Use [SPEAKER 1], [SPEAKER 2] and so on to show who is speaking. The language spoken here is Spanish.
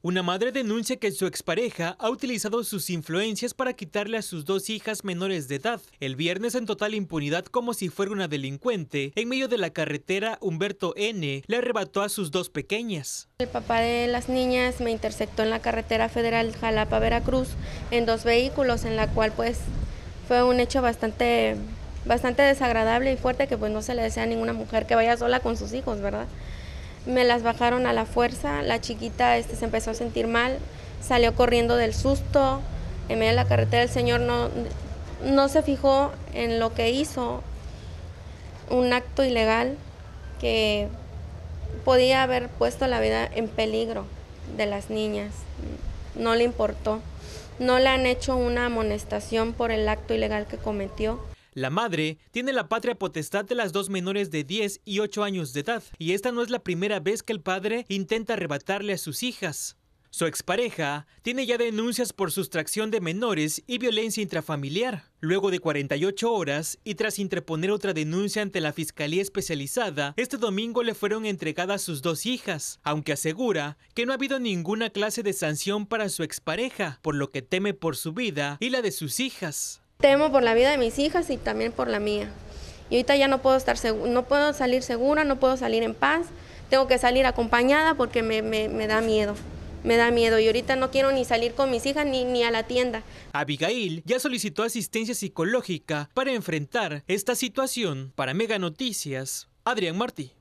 [SPEAKER 1] Una madre denuncia que su expareja ha utilizado sus influencias para quitarle a sus dos hijas menores de edad el viernes en total impunidad como si fuera una delincuente. En medio de la carretera, Humberto N. le arrebató a sus dos pequeñas.
[SPEAKER 2] El papá de las niñas me interceptó en la carretera federal Jalapa-Veracruz en dos vehículos, en la cual pues fue un hecho bastante, bastante desagradable y fuerte que pues no se le desea a ninguna mujer que vaya sola con sus hijos, ¿verdad? me las bajaron a la fuerza, la chiquita este, se empezó a sentir mal, salió corriendo del susto, en medio de la carretera el señor no, no se fijó en lo que hizo, un acto ilegal que podía haber puesto la vida en peligro de las niñas, no le importó, no le han hecho una amonestación por el acto ilegal que cometió.
[SPEAKER 1] La madre tiene la patria potestad de las dos menores de 10 y 8 años de edad, y esta no es la primera vez que el padre intenta arrebatarle a sus hijas. Su expareja tiene ya denuncias por sustracción de menores y violencia intrafamiliar. Luego de 48 horas y tras interponer otra denuncia ante la Fiscalía Especializada, este domingo le fueron entregadas sus dos hijas, aunque asegura que no ha habido ninguna clase de sanción para su expareja, por lo que teme por su vida y la de sus hijas.
[SPEAKER 2] Temo por la vida de mis hijas y también por la mía. Y ahorita ya no puedo estar no puedo salir segura, no puedo salir en paz. Tengo que salir acompañada porque me, da miedo me da miedo y ahorita no quiero ni salir con mis hijas ni, ni a la tienda.
[SPEAKER 1] Abigail ya solicitó asistencia psicológica para enfrentar esta situación. Para Mega Noticias, Adrián Martí.